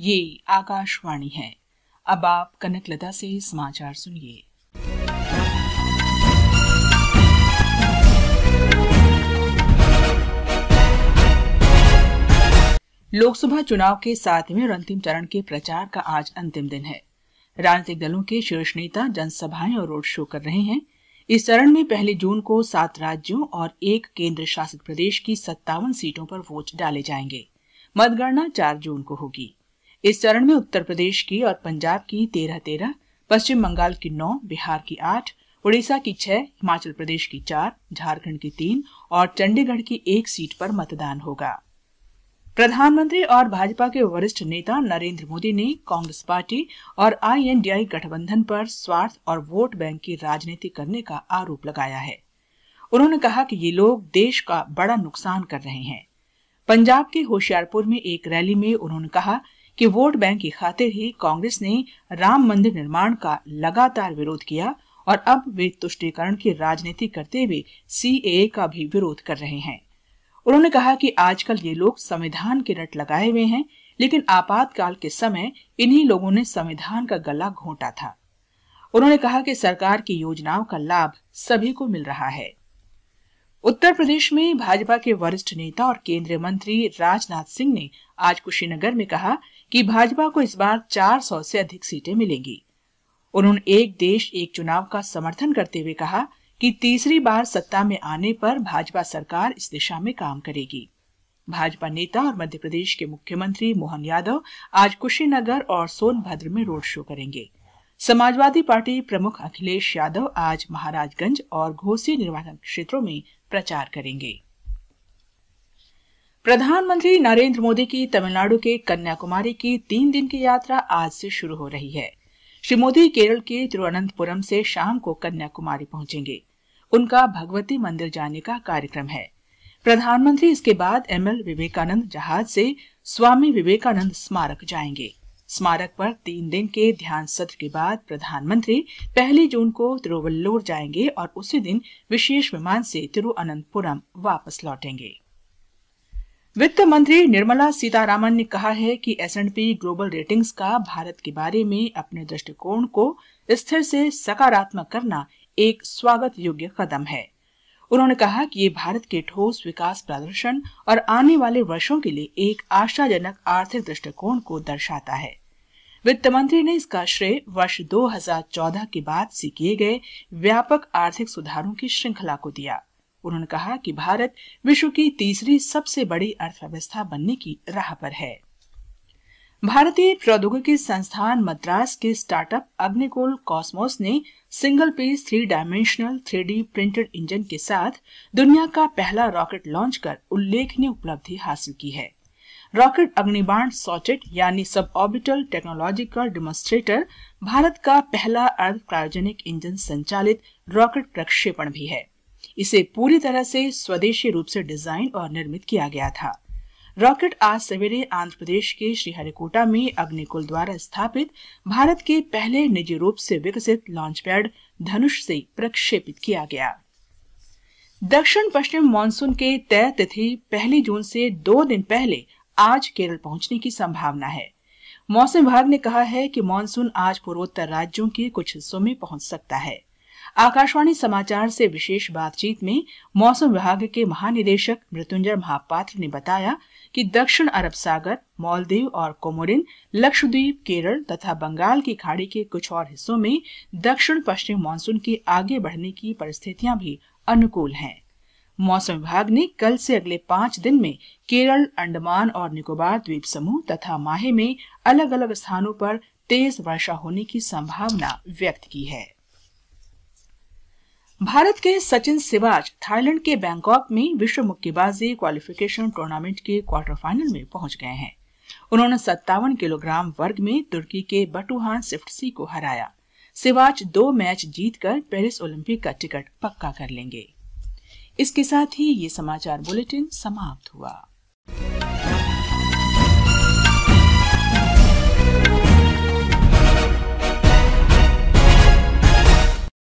ये आकाशवाणी है अब आप कनकलता से समाचार सुनिए लोकसभा चुनाव के सातवें और अंतिम चरण के प्रचार का आज अंतिम दिन है राजनीतिक दलों के शीर्ष नेता जनसभाएं और रोड शो कर रहे हैं इस चरण में पहली जून को सात राज्यों और एक केंद्र शासित प्रदेश की सत्तावन सीटों पर वोट डाले जाएंगे मतगणना चार जून को होगी इस चरण में उत्तर प्रदेश की और पंजाब की तेरह तेरह पश्चिम बंगाल की नौ बिहार की आठ उड़ीसा की छह हिमाचल प्रदेश की चार झारखंड की तीन और चंडीगढ़ की एक सीट पर मतदान होगा प्रधानमंत्री और भाजपा के वरिष्ठ नेता नरेंद्र मोदी ने कांग्रेस पार्टी और आईएनडीआई गठबंधन पर स्वार्थ और वोट बैंक की राजनीति करने का आरोप लगाया है उन्होंने कहा कि ये लोग देश का बड़ा नुकसान कर रहे हैं पंजाब के होशियारपुर में एक रैली में उन्होंने कहा कि वोट बैंक की खातिर ही कांग्रेस ने राम मंदिर निर्माण का लगातार विरोध किया और अब वे तुष्टिकरण की राजनीति करते हुए सी का भी विरोध कर रहे हैं उन्होंने कहा कि आजकल ये लोग संविधान के रट लगाए हुए हैं लेकिन आपातकाल के समय इन्हीं लोगों ने संविधान का गला घोटा था उन्होंने कहा कि सरकार की योजनाओं का लाभ सभी को मिल रहा है उत्तर प्रदेश में भाजपा के वरिष्ठ नेता और केंद्रीय मंत्री राजनाथ सिंह ने आज कुशीनगर में कहा कि भाजपा को इस बार 400 से अधिक सीटें मिलेंगी उन्होंने एक देश एक चुनाव का समर्थन करते हुए कहा कि तीसरी बार सत्ता में आने पर भाजपा सरकार इस दिशा में काम करेगी भाजपा नेता और मध्य प्रदेश के मुख्यमंत्री मोहन यादव आज कुशीनगर और सोनभद्र में रोड शो करेंगे समाजवादी पार्टी प्रमुख अखिलेश यादव आज महाराजगंज और घोसी निर्वाचन क्षेत्रों में प्रचार करेंगे प्रधानमंत्री नरेंद्र मोदी की तमिलनाडु के कन्याकुमारी की तीन दिन की यात्रा आज से शुरू हो रही है श्री मोदी केरल के तिरुवनंतपुरम से शाम को कन्याकुमारी पहुंचेंगे उनका भगवती मंदिर जाने का कार्यक्रम है प्रधानमंत्री इसके बाद एमएल विवेकानंद जहाज से स्वामी विवेकानंद स्मारक जाएंगे स्मारक पर तीन दिन के ध्यान सत्र के बाद प्रधानमंत्री पहली जून को तिरुवल्लोर जाएंगे और उसी दिन विशेष विमान से तिरुअनंतपुरम वापस लौटेंगे वित्त मंत्री निर्मला सीतारामन ने कहा है कि S and P global ratings का भारत के बारे में अपने दृष्टिकोण को स्थिर से सकारात्मक करना एक स्वागत योग्य कदम है उन्होंने कहा कि ये भारत के ठोस विकास प्रदर्शन और आने वाले वर्षों के लिए एक आशाजनक आर्थिक दृष्टिकोण को दर्शाता है वित्त मंत्री ने इसका श्रेय वर्ष 2014 के बाद से किए गए व्यापक आर्थिक सुधारों की श्रृंखला को दिया उन्होंने कहा कि भारत विश्व की तीसरी सबसे बड़ी अर्थव्यवस्था बनने की राह पर है भारतीय प्रौद्योगिकी संस्थान मद्रास के स्टार्टअप अग्निकोल कॉस्मोस ने single piece three dimensional three printed engine के साथ दुनिया का पहला रॉकेट लॉन्च कर उल्लेखनीय उपलब्धि हासिल की है रॉकेट अग्निबाण सॉटेट यानी सब ऑर्बिटल टेक्नोलॉजी का भारत का पहला अर्ध क्रायोजेनिक इंजन संचालित रॉकेट प्रक्षेपण भी है इसे पूरी तरह से स्वदेशी रूप से डिजाइन और निर्मित किया गया था रॉकेट आज सवेरे आंध्र प्रदेश के श्रीहरिकोटा में अग्निकुल द्वारा स्थापित भारत के पहले निजी रूप से विकसित लॉन्च पैड धनुष से प्रक्षेपित किया गया दक्षिण पश्चिम मानसून के तय तिथि पहली जून से दो दिन पहले आज केरल पहुंचने की संभावना है मौसम विभाग ने कहा है कि मानसून आज पूर्वोत्तर राज्यों के कुछ हिस्सों में पहुंच सकता है आकाशवाणी समाचार से विशेष बातचीत में मौसम विभाग के महानिदेशक मृत्युंजय महापात्र ने बताया कि दक्षिण अरब सागर मालदीव और कोमोरिन लक्षद्वीप केरल तथा बंगाल की खाड़ी के कुछ और हिस्सों में दक्षिण पश्चिम मानसून के आगे बढ़ने की परिस्थितियां भी अनुकूल हैं मौसम विभाग ने कल से अगले पांच दिन में केरल अंडमान और निकोबार द्वीप समूह तथा माहे में अलग अलग स्थानों पर तेज वर्षा होने की संभावना व्यक्त की है भारत के सचिन सिवाज थाईलैंड के बैंकॉक में विश्व मुक्केबाजी क्वालिफिकेशन टूर्नामेंट के क्वार्टर फाइनल में पहुंच गए हैं उन्होंने सत्तावन किलोग्राम वर्ग में तुर्की के बटुहान सिफ्टसी को हराया सिवाज दो मैच जीतकर पेरिस ओलंपिक का टिकट पक्का कर लेंगे इसके साथ ही ये समाचार बुलेटिन समाप्त हुआ